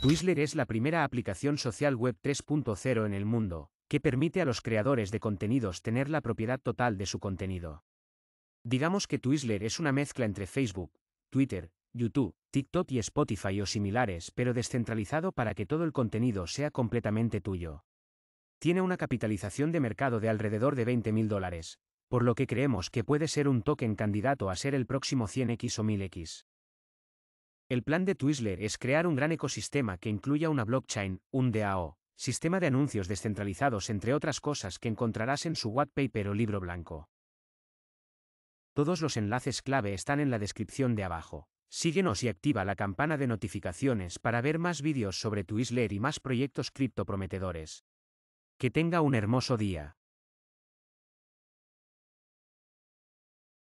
Twizzler es la primera aplicación social web 3.0 en el mundo, que permite a los creadores de contenidos tener la propiedad total de su contenido. Digamos que Twizzler es una mezcla entre Facebook, Twitter, YouTube, TikTok y Spotify o similares, pero descentralizado para que todo el contenido sea completamente tuyo. Tiene una capitalización de mercado de alrededor de 20 mil dólares, por lo que creemos que puede ser un token candidato a ser el próximo 100x o 1000x. El plan de Twizzler es crear un gran ecosistema que incluya una blockchain, un DAO, sistema de anuncios descentralizados entre otras cosas que encontrarás en su white paper o libro blanco. Todos los enlaces clave están en la descripción de abajo. Síguenos y activa la campana de notificaciones para ver más vídeos sobre Twizzler y más proyectos cripto prometedores. Que tenga un hermoso día.